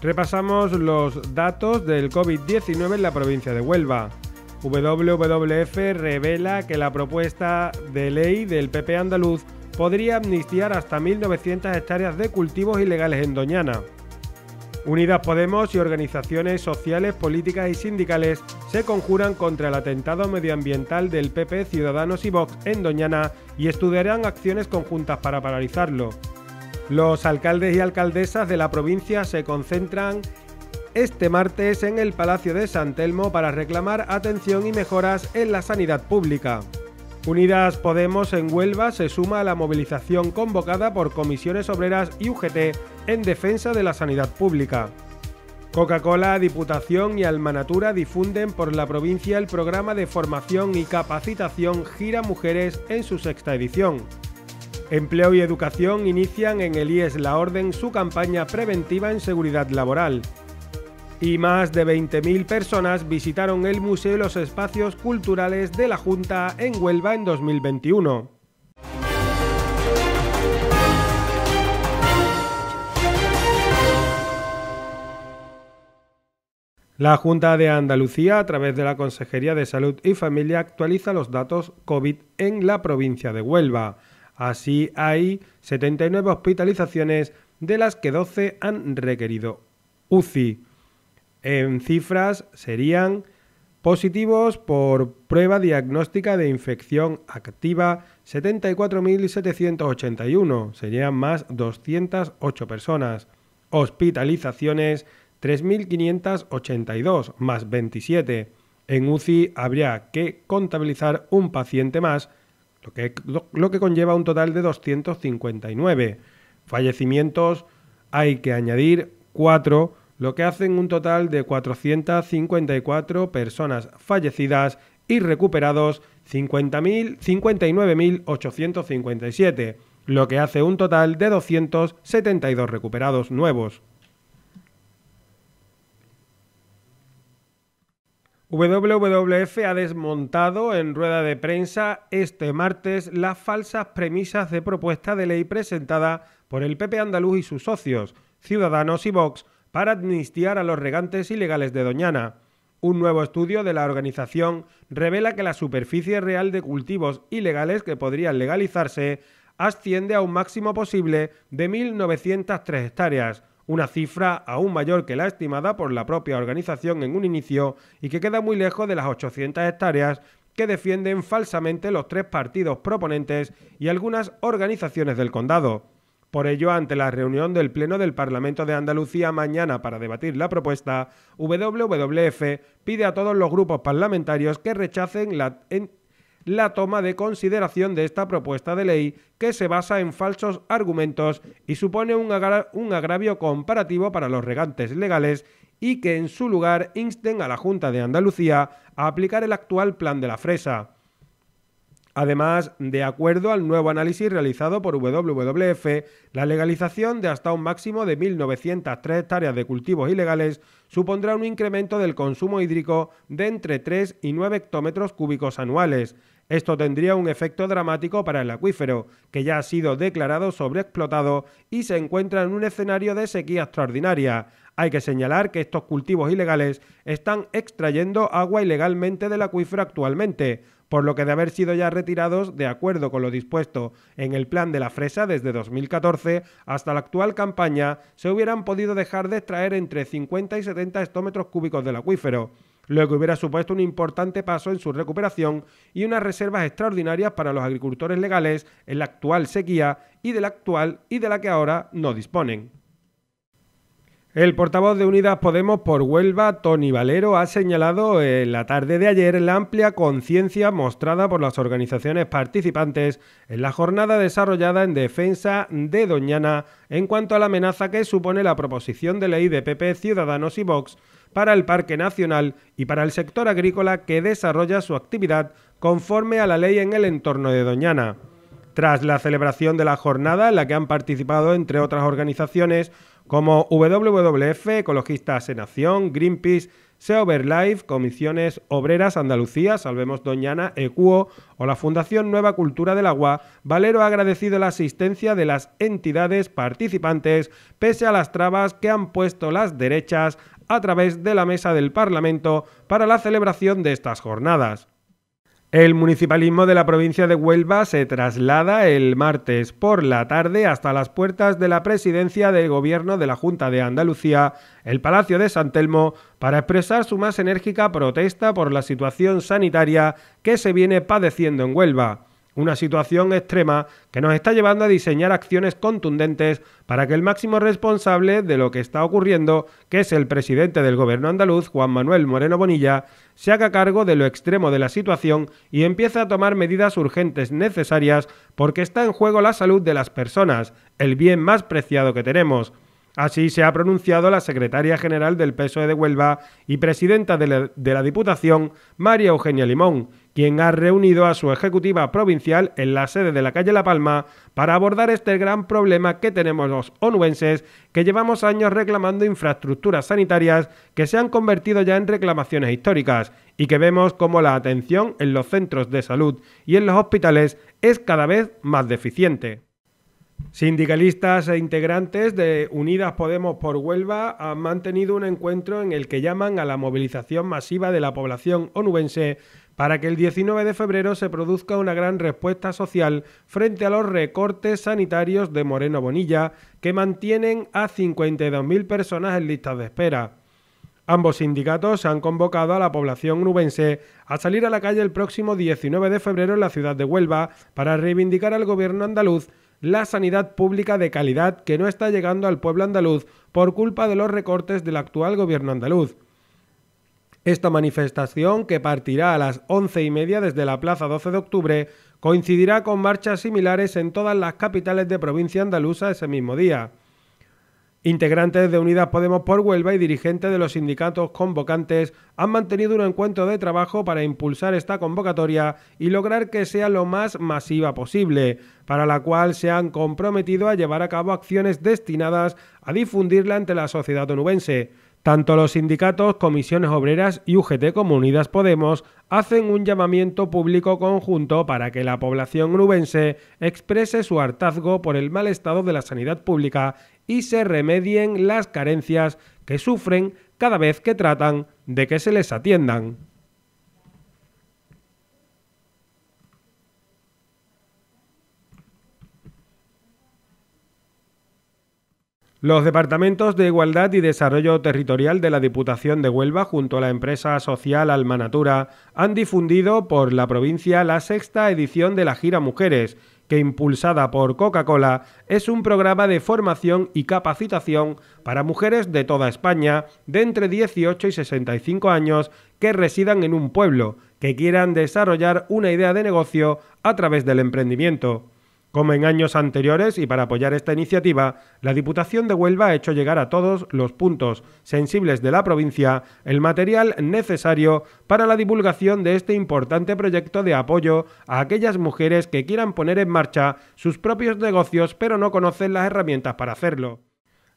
Repasamos los datos del COVID-19 en la provincia de Huelva. WWF revela que la propuesta de ley del PP andaluz podría amnistiar hasta 1.900 hectáreas de cultivos ilegales en Doñana. Unidas Podemos y organizaciones sociales, políticas y sindicales se conjuran contra el atentado medioambiental del PP, Ciudadanos y Vox en Doñana y estudiarán acciones conjuntas para paralizarlo. Los alcaldes y alcaldesas de la provincia se concentran este martes en el Palacio de San Telmo para reclamar atención y mejoras en la sanidad pública. Unidas Podemos en Huelva se suma a la movilización convocada por comisiones obreras y UGT en defensa de la sanidad pública. Coca-Cola, Diputación y Almanatura difunden por la provincia el programa de formación y capacitación Gira Mujeres en su sexta edición. Empleo y Educación inician en el IES La Orden su campaña preventiva en seguridad laboral. Y más de 20.000 personas visitaron el museo y los espacios culturales de la Junta en Huelva en 2021. La Junta de Andalucía, a través de la Consejería de Salud y Familia, actualiza los datos COVID en la provincia de Huelva. Así hay 79 hospitalizaciones, de las que 12 han requerido UCI. En cifras serían positivos por prueba diagnóstica de infección activa 74.781, serían más 208 personas. Hospitalizaciones 3.582 más 27. En UCI habría que contabilizar un paciente más lo que, conlleva un total de 259 fallecimientos. Hay que añadir 4, lo que hacen un total de 454 personas fallecidas y recuperados 59.857, lo que hace un total de 272 recuperados nuevos. WWF ha desmontado en rueda de prensa este martes las falsas premisas de propuesta de ley presentada por el PP andaluz y sus socios, Ciudadanos y Vox, para amnistiar a los regantes ilegales de Doñana. Un nuevo estudio de la organización revela que la superficie real de cultivos ilegales que podrían legalizarse asciende a un máximo posible de 1.903 hectáreas, una cifra aún mayor que la estimada por la propia organización en un inicio y que queda muy lejos de las 800 hectáreas que defienden falsamente los tres partidos proponentes y algunas organizaciones del condado. Por ello, ante la reunión del Pleno del Parlamento de Andalucía mañana para debatir la propuesta, WWF pide a todos los grupos parlamentarios que rechacen la, la toma de consideración de esta propuesta de ley que se basa en falsos argumentos y supone un, un agravio comparativo para los regantes legales y que en su lugar insten a la Junta de Andalucía a aplicar el actual plan de la fresa. Además, de acuerdo al nuevo análisis realizado por WWF, la legalización de hasta un máximo de 1.903 hectáreas de cultivos ilegales supondrá un incremento del consumo hídrico de entre 3 y 9 hectómetros cúbicos anuales. Esto tendría un efecto dramático para el acuífero, que ya ha sido declarado sobreexplotado y se encuentra en un escenario de sequía extraordinaria. Hay que señalar que estos cultivos ilegales están extrayendo agua ilegalmente del acuífero actualmente, por lo que de haber sido ya retirados de acuerdo con lo dispuesto en el plan de la fresa desde 2014 hasta la actual campaña, se hubieran podido dejar de extraer entre 50 y 70 hectómetros cúbicos del acuífero lo que hubiera supuesto un importante paso en su recuperación y unas reservas extraordinarias para los agricultores legales en la actual sequía y de la actual y de la que ahora no disponen. El portavoz de Unidas Podemos por Huelva, Tony Valero, ha señalado en la tarde de ayer la amplia conciencia mostrada por las organizaciones participantes en la jornada desarrollada en defensa de Doñana en cuanto a la amenaza que supone la proposición de ley de PP, Ciudadanos y Vox para el Parque Nacional y para el sector agrícola que desarrolla su actividad conforme a la ley en el entorno de Doñana tras la celebración de la jornada en la que han participado, entre otras organizaciones, como WWF, Ecologistas en Acción, Greenpeace, Seoverlife, Comisiones Obreras Andalucía, Salvemos Doñana, ECUO o la Fundación Nueva Cultura del Agua, Valero ha agradecido la asistencia de las entidades participantes pese a las trabas que han puesto las derechas a través de la mesa del Parlamento para la celebración de estas jornadas. El municipalismo de la provincia de Huelva se traslada el martes por la tarde hasta las puertas de la presidencia del gobierno de la Junta de Andalucía, el Palacio de San Telmo, para expresar su más enérgica protesta por la situación sanitaria que se viene padeciendo en Huelva una situación extrema que nos está llevando a diseñar acciones contundentes para que el máximo responsable de lo que está ocurriendo, que es el presidente del gobierno andaluz, Juan Manuel Moreno Bonilla, se haga cargo de lo extremo de la situación y empiece a tomar medidas urgentes necesarias porque está en juego la salud de las personas, el bien más preciado que tenemos. Así se ha pronunciado la secretaria general del PSOE de Huelva y presidenta de la, Diputación, María Eugenia Limón, quien ha reunido a su ejecutiva provincial en la sede de la calle La Palma para abordar este gran problema que tenemos los onuenses, que llevamos años reclamando infraestructuras sanitarias que se han convertido ya en reclamaciones históricas y que vemos como la atención en los centros de salud y en los hospitales es cada vez más deficiente. Sindicalistas e integrantes de Unidas Podemos por Huelva han mantenido un encuentro en el que llaman a la movilización masiva de la población onubense para que el 19 de febrero se produzca una gran respuesta social frente a los recortes sanitarios de Moreno Bonilla, que mantienen a 52.000 personas en listas de espera. Ambos sindicatos han convocado a la población onubense a salir a la calle el próximo 19 de febrero en la ciudad de Huelva para reivindicar al gobierno andaluz la sanidad pública de calidad que no está llegando al pueblo andaluz por culpa de los recortes del actual gobierno andaluz. Esta manifestación, que partirá a las once y media desde la Plaza 12 de Octubre, coincidirá con marchas similares en todas las capitales de provincia andaluza ese mismo día. Integrantes de Unidas Podemos por Huelva y dirigentes de los sindicatos convocantes han mantenido un encuentro de trabajo para impulsar esta convocatoria y lograr que sea lo más masiva posible, para la cual se han comprometido a llevar a cabo acciones destinadas a difundirla ante la sociedad onubense. Tanto los sindicatos, comisiones obreras y UGT como Unidas Podemos hacen un llamamiento público conjunto para que la población onubense exprese su hartazgo por el mal estado de la sanidad pública y se remedien las carencias que sufren cada vez que tratan de que se les atiendan. Los departamentos de Igualdad y Desarrollo Territorial de la Diputación de Huelva junto a la empresa social Almanatura han difundido por la provincia la sexta edición de la gira Mujeres, que impulsada por Coca-Cola es un programa de formación y capacitación para mujeres de toda España de entre 18 y 65 años que residan en un pueblo, que quieran desarrollar una idea de negocio a través del emprendimiento. Como en años anteriores y para apoyar esta iniciativa, la Diputación de Huelva ha hecho llegar a todos los puntos sensibles de la provincia el material necesario para la divulgación de este importante proyecto de apoyo a aquellas mujeres que quieran poner en marcha sus propios negocios pero no conocen las herramientas para hacerlo.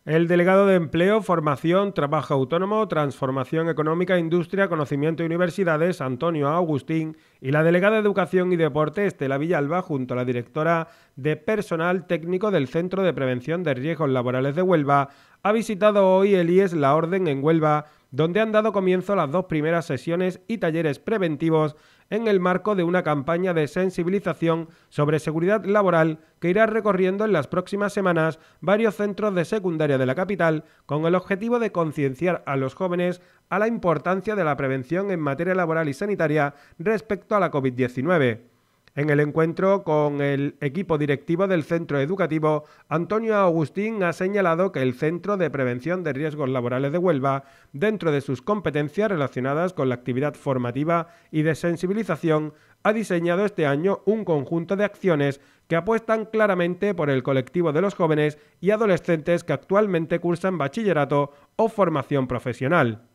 El delegado de Empleo, Formación, Trabajo Autónomo, Transformación Económica, Industria, Conocimiento y Universidades, Antonio Agustín, y la delegada de Educación y Deporte, Estela Villalba, junto a la directora de Personal Técnico del Centro de Prevención de Riesgos Laborales de Huelva, ha visitado hoy el IES La Orden en Huelva, donde han dado comienzo las dos primeras sesiones y talleres preventivos en el marco de una campaña de sensibilización sobre seguridad laboral que irá recorriendo en las próximas semanas varios centros de secundaria de la capital con el objetivo de concienciar a los jóvenes a la importancia de la prevención en materia laboral y sanitaria respecto a la COVID-19. En el encuentro con el equipo directivo del centro educativo, Antonio Agustín ha señalado que el Centro de Prevención de Riesgos Laborales de Huelva, dentro de sus competencias relacionadas con la actividad formativa y de sensibilización, ha diseñado este año un conjunto de acciones que apuestan claramente por el colectivo de los jóvenes y adolescentes que actualmente cursan bachillerato o formación profesional.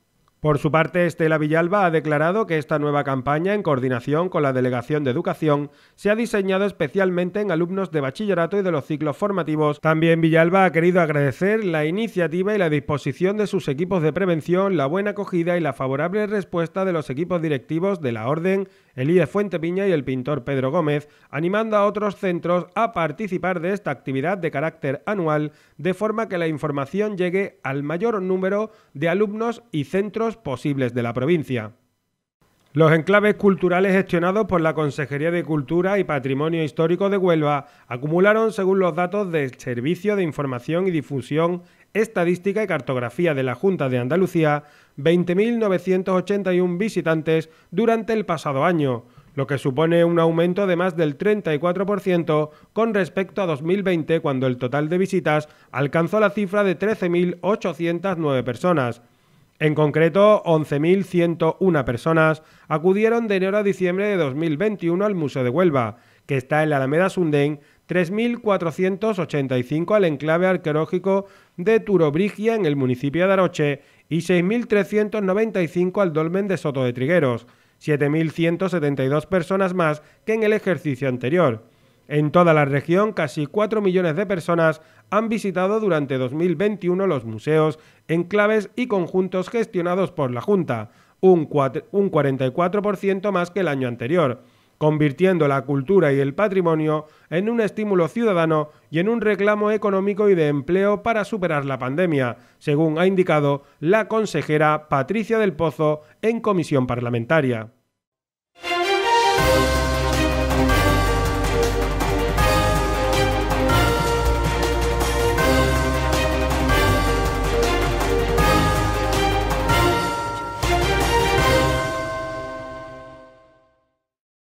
Por su parte, Estela Villalba ha declarado que esta nueva campaña, en coordinación con la Delegación de Educación, se ha diseñado especialmente en alumnos de bachillerato y de los ciclos formativos. También Villalba ha querido agradecer la iniciativa y la disposición de sus equipos de prevención, la buena acogida y la favorable respuesta de los equipos directivos de la Orden Elías Fuente Piña y el pintor Pedro Gómez, animando a otros centros a participar de esta actividad de carácter anual, de forma que la información llegue al mayor número de alumnos y centros posibles de la provincia. Los enclaves culturales gestionados por la Consejería de Cultura y Patrimonio Histórico de Huelva acumularon, según los datos del Servicio de Información y Difusión Estadística y Cartografía de la Junta de Andalucía 20.981 visitantes durante el pasado año, lo que supone un aumento de más del 34% con respecto a 2020 cuando el total de visitas alcanzó la cifra de 13.809 personas. En concreto, 11.101 personas acudieron de enero a diciembre de 2021 al Museo de Huelva, que está en la Alameda Sundén 3.485 al enclave arqueológico de Turobrigia en el municipio de Aroche y 6.395 al dolmen de Soto de Trigueros, 7.172 personas más que en el ejercicio anterior. En toda la región, casi 4 millones de personas han visitado durante 2021 los museos, enclaves y conjuntos gestionados por la Junta, un 44% más que el año anterior convirtiendo la cultura y el patrimonio en un estímulo ciudadano y en un reclamo económico y de empleo para superar la pandemia, según ha indicado la consejera Patricia del Pozo en comisión parlamentaria.